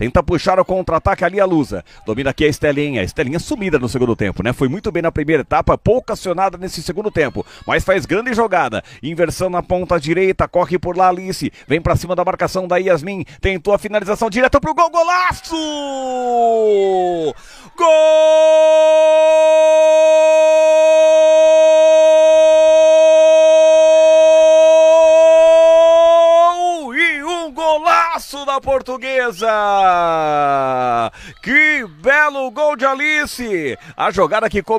Tenta puxar o contra-ataque ali a Lusa. Domina aqui a Estelinha. Estelinha sumida no segundo tempo, né? Foi muito bem na primeira etapa, pouco acionada nesse segundo tempo. Mas faz grande jogada. Inversão na ponta direita. Corre por lá Alice. Vem para cima da marcação da Yasmin. Tentou a finalização direta pro gol. Golaço! Gol! Golaço da portuguesa! Que belo gol de Alice! A jogada que começou.